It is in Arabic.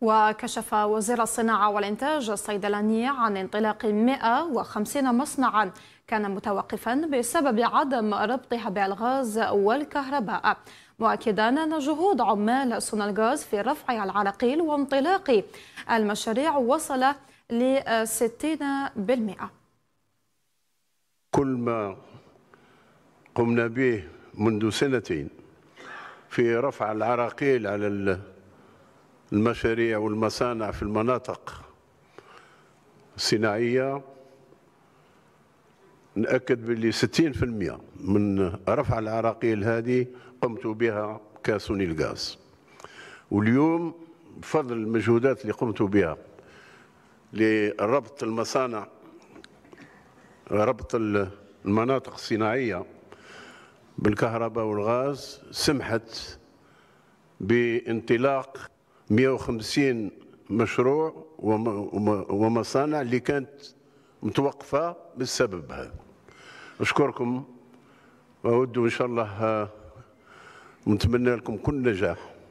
وكشف وزير الصناعة والإنتاج الصيدلاني عن انطلاق 150 مصنعا كان متوقفا بسبب عدم ربطها بالغاز والكهرباء مؤكدا أن جهود عمال سونالغاز في رفع العراقيل وانطلاق المشاريع وصل ل 60% كل ما قمنا به منذ سنتين في رفع العراقيل على المشاريع والمصانع في المناطق الصناعية نأكد باللي المية من رفع العراقيل هذه قمت بها كاسوني الغاز واليوم بفضل المجهودات اللي قمت بها لربط المصانع ربط المناطق الصناعية بالكهرباء والغاز سمحت بانطلاق 150 مشروع ومصانع اللي كانت متوقفة بالسبب هذا أشكركم وأود إن شاء الله آه، نتمنى لكم كل نجاح